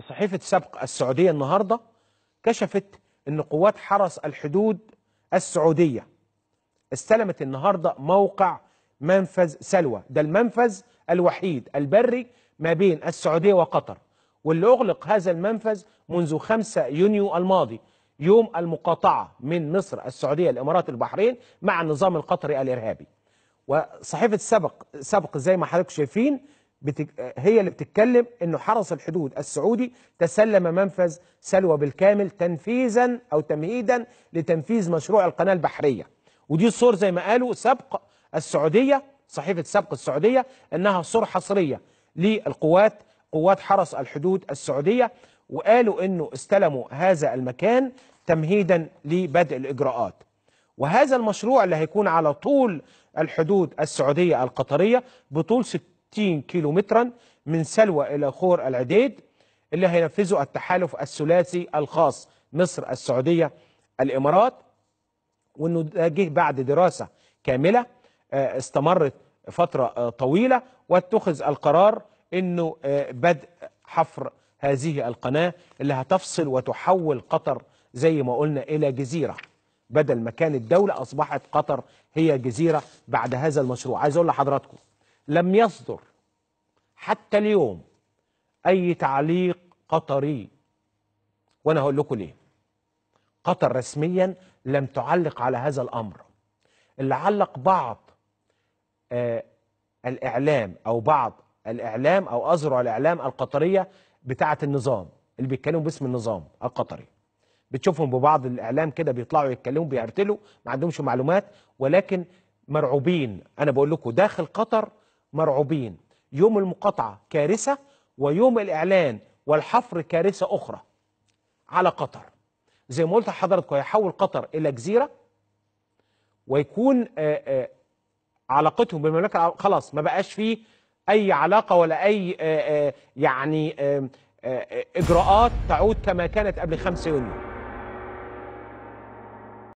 صحيفة سبق السعودية النهاردة كشفت أن قوات حرس الحدود السعودية استلمت النهاردة موقع منفذ سلوى ده المنفذ الوحيد البري ما بين السعودية وقطر واللي أغلق هذا المنفذ منذ 5 يونيو الماضي يوم المقاطعة من مصر السعودية الإمارات البحرين مع النظام القطري الإرهابي وصحيفة سبق سبق زي ما حضرتك شايفين بتك... هي اللي بتتكلم انه حرس الحدود السعودي تسلم منفذ سلوى بالكامل تنفيذا او تمهيدا لتنفيذ مشروع القناه البحريه ودي الصور زي ما قالوا سبق السعوديه صحيفه سبق السعوديه انها صور حصريه للقوات قوات حرس الحدود السعوديه وقالوا انه استلموا هذا المكان تمهيدا لبدء الاجراءات وهذا المشروع اللي هيكون على طول الحدود السعوديه القطريه بطول 60 كيلومترا من سلوى إلى خور العديد اللي هينفذه التحالف الثلاثي الخاص مصر السعودية الإمارات وأنه ده جه بعد دراسة كاملة آه، استمرت فترة آه، طويلة واتخذ القرار أنه آه، بدء حفر هذه القناة اللي هتفصل وتحول قطر زي ما قلنا إلى جزيرة بدل ما كانت دولة أصبحت قطر هي جزيرة بعد هذا المشروع عايز أقول لحضراتكم لم يصدر حتى اليوم أي تعليق قطري وأنا هقول لكم ليه قطر رسميا لم تعلق على هذا الأمر اللي علق بعض آه الإعلام أو بعض الإعلام أو أذرع الإعلام القطرية بتاعة النظام اللي بيتكلموا باسم النظام القطري بتشوفهم ببعض الإعلام كده بيطلعوا يتكلموا بيرتلوا ما عندهمش معلومات ولكن مرعوبين أنا بقول لكم داخل قطر مرعوبين يوم المقاطعة كارثة ويوم الإعلان والحفر كارثة أخرى على قطر زي ما قلت لحضرتك هيحول قطر إلى جزيرة ويكون آآ آه، آآ آه، علاقتهم بالمملكة خلاص ما بقاش فيه أي علاقة ولا أي آآ آه، يعني إجراءات تعود كما كانت قبل 5 يونيو